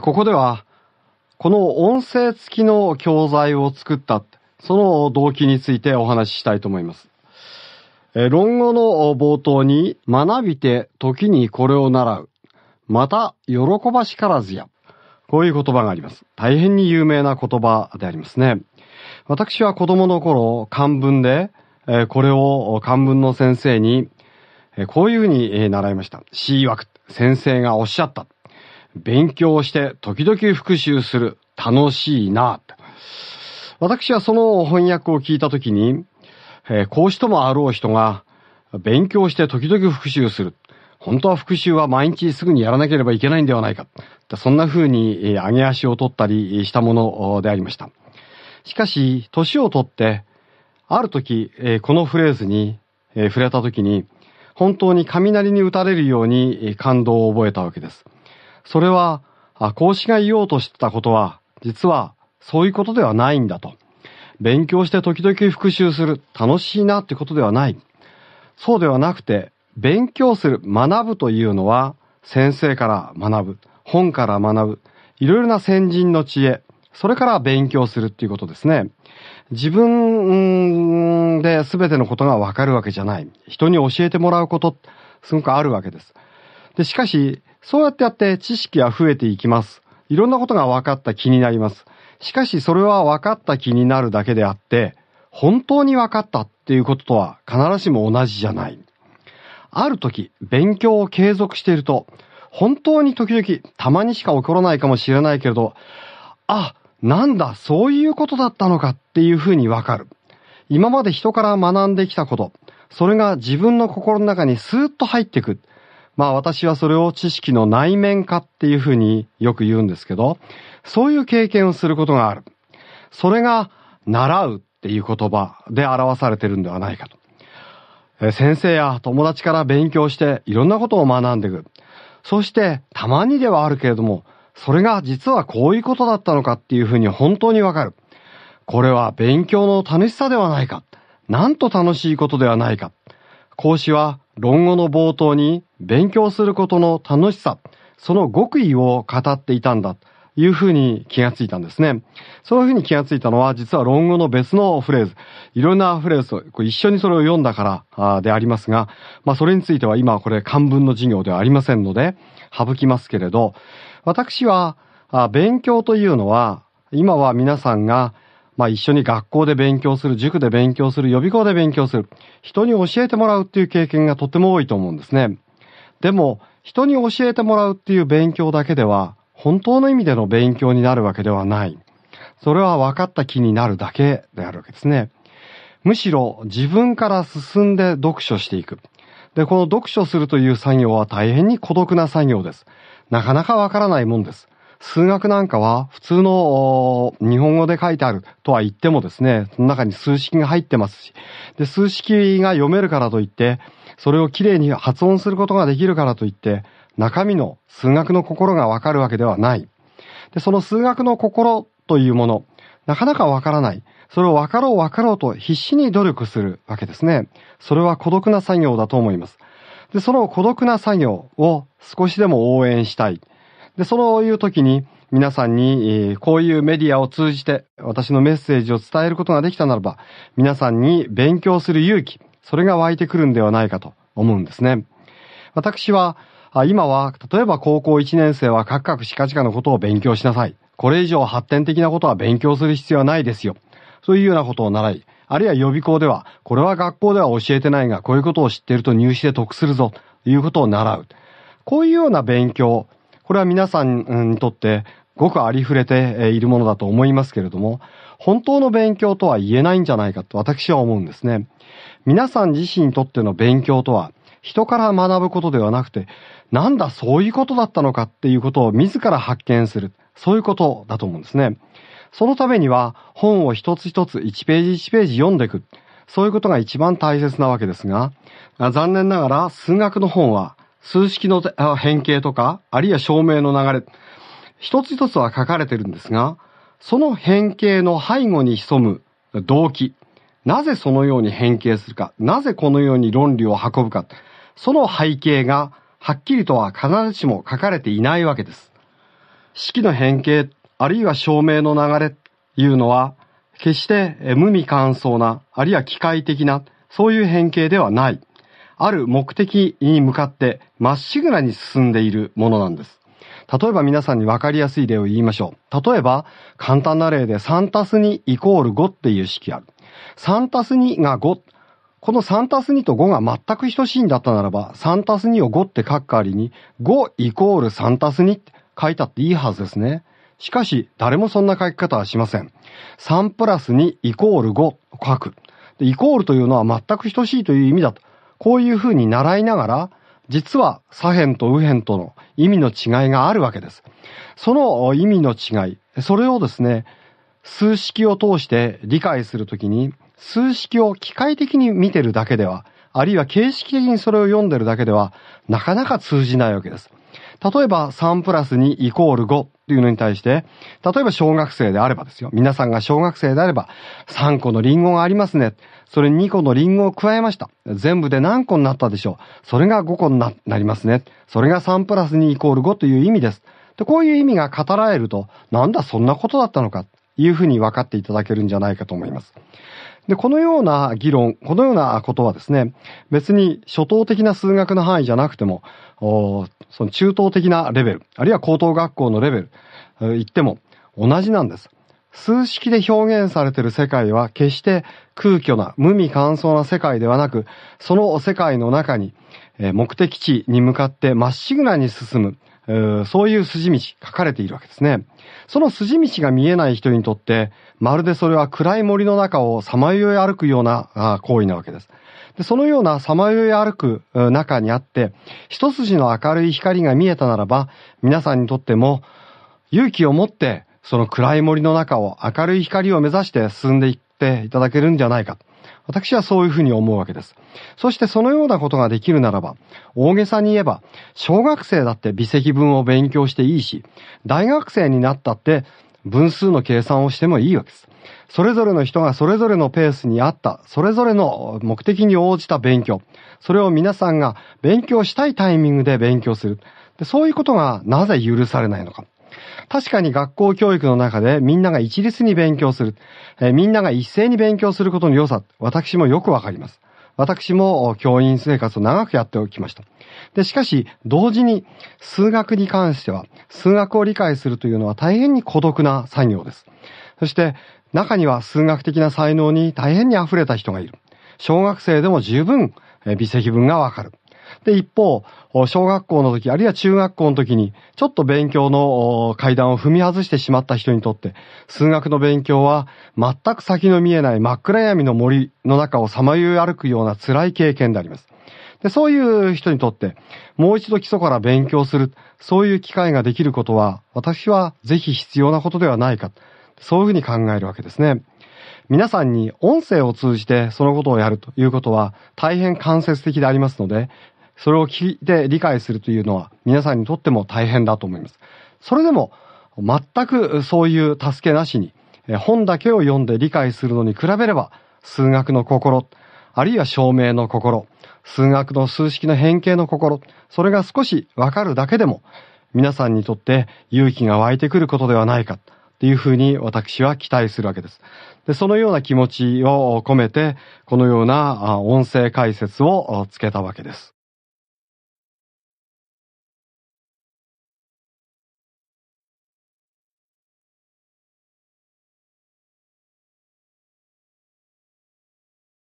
ここでは、この音声付きの教材を作った、その動機についてお話ししたいと思います。論語の冒頭に、学びて時にこれを習う。また、喜ばしからずや。こういう言葉があります。大変に有名な言葉でありますね。私は子供の頃、漢文で、これを漢文の先生に、こういうふうに習いました。C 枠、先生がおっしゃった。勉強して時々復習する。楽しいな。私はその翻訳を聞いたときに、えー、講師ともあろう人が、勉強して時々復習する。本当は復習は毎日すぐにやらなければいけないんではないか。そんな風に上げ足を取ったりしたものでありました。しかし、年を取って、ある時、このフレーズに触れた時に、本当に雷に打たれるように感動を覚えたわけです。それは、孔子が言おうとしてたことは、実はそういうことではないんだと。勉強して時々復習する、楽しいなってことではない。そうではなくて、勉強する、学ぶというのは、先生から学ぶ、本から学ぶ、いろいろな先人の知恵、それから勉強するっていうことですね。自分で全てのことがわかるわけじゃない。人に教えてもらうこと、すごくあるわけです。で、しかし、そうやってやって知識は増えていきます。いろんなことが分かった気になります。しかしそれは分かった気になるだけであって、本当に分かったっていうこととは必ずしも同じじゃない。ある時、勉強を継続していると、本当に時々、たまにしか起こらないかもしれないけれど、あ、なんだ、そういうことだったのかっていうふうにわかる。今まで人から学んできたこと、それが自分の心の中にスーッと入ってく。まあ私はそれを知識の内面化っていうふうによく言うんですけど、そういう経験をすることがある。それが、習うっていう言葉で表されてるんではないかと。え先生や友達から勉強していろんなことを学んでいく。そしてたまにではあるけれども、それが実はこういうことだったのかっていうふうに本当にわかる。これは勉強の楽しさではないか。なんと楽しいことではないか。講師は論語の冒頭に勉強することの楽しさ、その極意を語っていたんだというふうに気がついたんですね。そういうふうに気がついたのは実は論語の別のフレーズ、いろんなフレーズと一緒にそれを読んだからでありますが、まあそれについては今これ漢文の授業ではありませんので省きますけれど、私は勉強というのは今は皆さんがまあ一緒に学校で勉強する、塾で勉強する、予備校で勉強する、人に教えてもらうっていう経験がとても多いと思うんですね。でも、人に教えてもらうっていう勉強だけでは、本当の意味での勉強になるわけではない。それは分かった気になるだけであるわけですね。むしろ自分から進んで読書していく。で、この読書するという作業は大変に孤独な作業です。なかなか分からないもんです。数学なんかは普通の日本語で書いてあるとは言ってもですね、その中に数式が入ってますし、で、数式が読めるからといって、それをきれいに発音することができるからといって、中身の数学の心がわかるわけではない。で、その数学の心というもの、なかなかわからない。それをわかろうわかろうと必死に努力するわけですね。それは孤独な作業だと思います。で、その孤独な作業を少しでも応援したい。で、そういう時に皆さんにこういうメディアを通じて私のメッセージを伝えることができたならば、皆さんに勉強する勇気、それが湧いてくるんではないかと思うんですね。私は、今は、例えば高校1年生はカクカクシカチカのことを勉強しなさい。これ以上発展的なことは勉強する必要はないですよ。そういうようなことを習い、あるいは予備校では、これは学校では教えてないが、こういうことを知っていると入試で得するぞ、ということを習う。こういうような勉強、これは皆さんにとってごくありふれているものだと思いますけれども、本当の勉強とは言えないんじゃないかと私は思うんですね。皆さん自身にとっての勉強とは、人から学ぶことではなくて、なんだそういうことだったのかっていうことを自ら発見する。そういうことだと思うんですね。そのためには本を一つ一つ一ページ一ページ読んでいく。そういうことが一番大切なわけですが、残念ながら数学の本は数式の変形とか、あるいは証明の流れ、一つ一つは書かれてるんですが、その変形の背後に潜む動機、なぜそのように変形するか、なぜこのように論理を運ぶか、その背景がはっきりとは必ずしも書かれていないわけです。式の変形、あるいは証明の流れというのは、決して無味乾燥な、あるいは機械的な、そういう変形ではない。ある目的に向かってまっしぐらに進んでいるものなんです。例えば皆さんに分かりやすい例を言いましょう。例えば、簡単な例で3たす2イコール5っていう式ある。3たす2が5、この3たす2と5が全く等しいんだったならば、3たす2を5って書く代わりに、5イコール3たす2って書いたっていいはずですね。しかし、誰もそんな書き方はしません。3プラス2イコール5書く。イコールというのは全く等しいという意味だと。こういうふうに習いながら、実は左辺と右辺との意味の違いがあるわけです。その意味の違い、それをですね、数式を通して理解するときに、数式を機械的に見てるだけでは、あるいは形式的にそれを読んでるだけでは、なかなか通じないわけです。例えば3プラス2イコール5いうのに対して、例えば小学生であればですよ。皆さんが小学生であれば、3個のリンゴがありますね。それに2個のリンゴを加えました。全部で何個になったでしょう。それが5個になりますね。それが3プラス2イコール5という意味です。で、こういう意味が語られると、なんだそんなことだったのか、いうふうに分かっていただけるんじゃないかと思います。で、このような議論、このようなことはですね、別に初等的な数学の範囲じゃなくても、その中等的なレベル、あるいは高等学校のレベル、え行っても同じなんです。数式で表現されている世界は決して空虚な、無味乾燥な世界ではなく、その世界の中に、目的地に向かってまっしぐらに進む、そういう筋道書かれているわけですね。その筋道が見えない人にとって、まるでそれは暗い森の中をさまよい歩くような行為なわけです。でそのようなさまよい歩く中にあって、一筋の明るい光が見えたならば、皆さんにとっても勇気を持って、その暗い森の中を明るい光を目指して進んでいっていただけるんじゃないか。私はそういうふうに思うわけです。そしてそのようなことができるならば、大げさに言えば、小学生だって微積分を勉強していいし、大学生になったって分数の計算をしてもいいわけです。それぞれの人がそれぞれのペースに合った、それぞれの目的に応じた勉強。それを皆さんが勉強したいタイミングで勉強する。でそういうことがなぜ許されないのか。確かに学校教育の中でみんなが一律に勉強する、えー、みんなが一斉に勉強することの良さ、私もよくわかります。私も教員生活を長くやっておきました。で、しかし、同時に数学に関しては、数学を理解するというのは大変に孤独な作業です。そして、中には数学的な才能に大変に溢れた人がいる。小学生でも十分、微積分がわかる。で、一方、小学校の時、あるいは中学校の時に、ちょっと勉強の階段を踏み外してしまった人にとって、数学の勉強は全く先の見えない真っ暗闇の森の中をさまよい歩くような辛い経験であります。で、そういう人にとって、もう一度基礎から勉強する、そういう機会ができることは、私はぜひ必要なことではないか、そういうふうに考えるわけですね。皆さんに音声を通じてそのことをやるということは大変間接的でありますので、それを聞いて理解するというのは皆さんにとっても大変だと思います。それでも全くそういう助けなしに本だけを読んで理解するのに比べれば数学の心、あるいは証明の心、数学の数式の変形の心、それが少しわかるだけでも皆さんにとって勇気が湧いてくることではないかというふうに私は期待するわけです。でそのような気持ちを込めてこのような音声解説をつけたわけです。